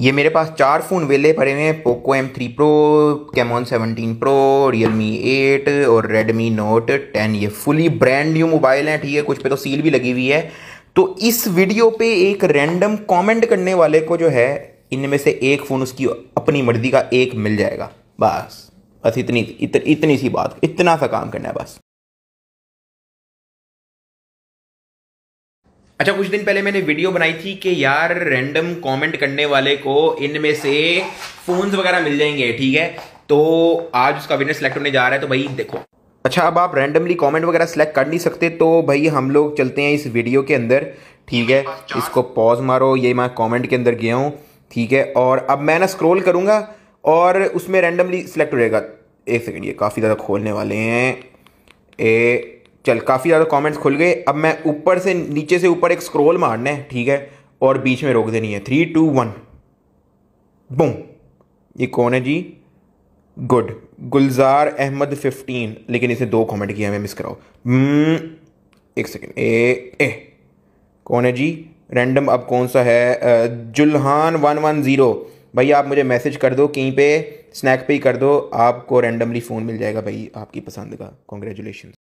ये मेरे पास चार फ़ोन वेले पड़े हुए हैं Poco M three Pro Camon seventeen Pro Realme eight और रेडमी नोट टेन ये फुली ब्रांड न्यू मोबाइल हैं ठीक है कुछ पे तो सील भी लगी हुई है तो इस वीडियो पे एक रैंडम कमेंट करने वाले को जो है इनमें से एक फ़ोन उसकी अपनी मर्जी का एक मिल जाएगा बस बस इतनी इत, इतनी सी बात इतना सा काम करना है बस अच्छा कुछ दिन पहले मैंने वीडियो बनाई थी कि यार रैंडम कमेंट करने वाले को इनमें से फोन्स वगैरह मिल जाएंगे ठीक है तो आज उसका विनर सेलेक्ट होने जा रहा है तो भाई देखो अच्छा अब आप रैंडमली कमेंट वगैरह सेलेक्ट कर नहीं सकते तो भाई हम लोग चलते हैं इस वीडियो के अंदर ठीक है इसको पॉज मारो ये मैं कॉमेंट के अंदर गया हूँ ठीक है और अब मैं ना स्क्रोल करूँगा और उसमें रैंडमली सिलेक्ट हो जाएगा एक सेकेंड ये काफ़ी ज़्यादा खोलने वाले हैं ए चल काफ़ी ज़्यादा कमेंट्स खुल गए अब मैं ऊपर से नीचे से ऊपर एक स्क्रॉल मारना है ठीक है और बीच में रोक देनी है थ्री टू वन बूम ये कौन है जी गुड गुलजार अहमद फिफ्टीन लेकिन इसे दो कमेंट किया मैं मिस कराओ hmm। एक सेकेंड ए ए कौन है जी रैंडम अब कौन सा है जुल्हान वन वन ज़ीरो भाई आप मुझे मैसेज कर दो कहीं पे स्नैक पे ही कर दो आपको रैंडमली फ़ोन मिल जाएगा भाई आपकी पसंद का कॉन्ग्रेचुलेशन